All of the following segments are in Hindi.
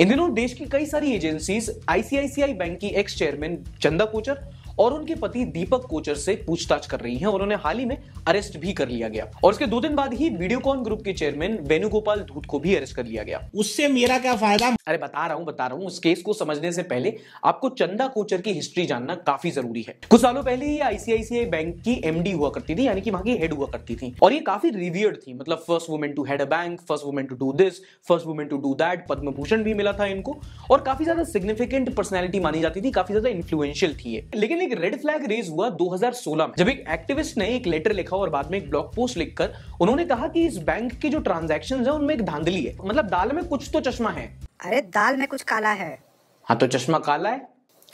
इन दिनों देश की कई सारी एजेंसीज आईसीआईसीआई बैंक की एक्स चेयरमैन चंदा कोचर और उनके पति दीपक कोचर से पूछताछ कर रही है और उन्हें हाल ही में अरेस्ट भी कर लिया गया और उसके दो दिन बाद ही वीडियोकॉन ग्रुप के चेयरमैन वेणुगोपाल धूत को भी अरेस्ट कर लिया गया उससे मेरा क्या फायदा अरे बता रहा हूँ बता रहा हूँ उस केस को समझने से पहले आपको चंदा कोचर की हिस्ट्री जानना काफी जरूरी है कुछ सालों पहले ही आईसीआईसीआई बैंक की एमडी हुआ करती थी यानी कि वहां की हेड हुआ करती थी और ये काफी रिवियर्ड थी मतलब first women to head a bank first women to do this first women to do that Padma Bhushan भी मिला था इनको और काफी ज्यादा सिग्निफिकेंट पर्सनैलिटी मानी जाती थी काफी ज्यादा इन्फ्लुएंशियल थी लेकिन एक रेड फ्लैग रेज हुआ 2016 में जब एक एक्टिविस्ट ने एक लेटर लिखा और बाद में एक ब्लॉग पोस्ट लिखकर उन्होंने कहा कि इस बैंक की जो ट्रांजैक्शंस है उनमें एक धांधली है मतलब दाल में कुछ तो चश्मा है अरे दाल में कुछ काला है हाँ तो चश्मा काला है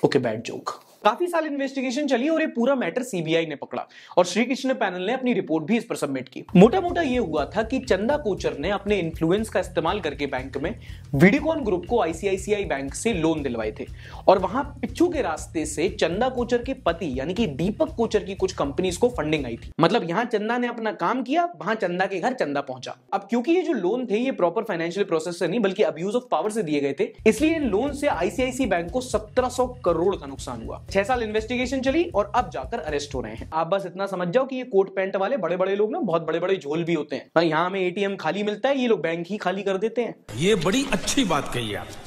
ओके बैड जोक काफी साल इन्वेस्टिगेशन चली और ये पूरा मैटर सीबीआई ने पकड़ा और श्री कृष्ण पैनल ने अपनी रिपोर्ट भी इस पर सबमिट की मोटा मोटा ये हुआ था कि चंदा कोचर ने अपने इन्फ्लुएंस का इस्तेमाल करके बैंक में वीडियोकॉन ग्रुप को आईसीआईसीआई बैंक से लोन दिलवाए थे और वहां पिच्चू के रास्ते से चंदा कोचर के पति यानी कि दीपक कोचर की कुछ कंपनीज को फंडिंग आई थी मतलब यहाँ चंदा ने अपना काम किया वहां चंदा के घर चंदा पहुंचा अब क्योंकि ये जो लोन थे ये प्रॉपर फाइनेंशियल प्रोसेस से नहीं बल्कि अब ऑफ पावर से दिए गए थे इसलिए इन लोन से आईसीआईसी बैंक को सत्रह करोड़ का नुकसान हुआ छह साल इन्वेस्टिगेशन चली और अब जाकर अरेस्ट हो रहे हैं आप बस इतना समझ जाओ कि ये कोट पैंट वाले बड़े बड़े लोग ना बहुत बड़े बड़े झोल भी होते हैं यहाँ हमें एटीएम खाली मिलता है ये लोग बैंक ही खाली कर देते हैं ये बड़ी अच्छी बात कही आप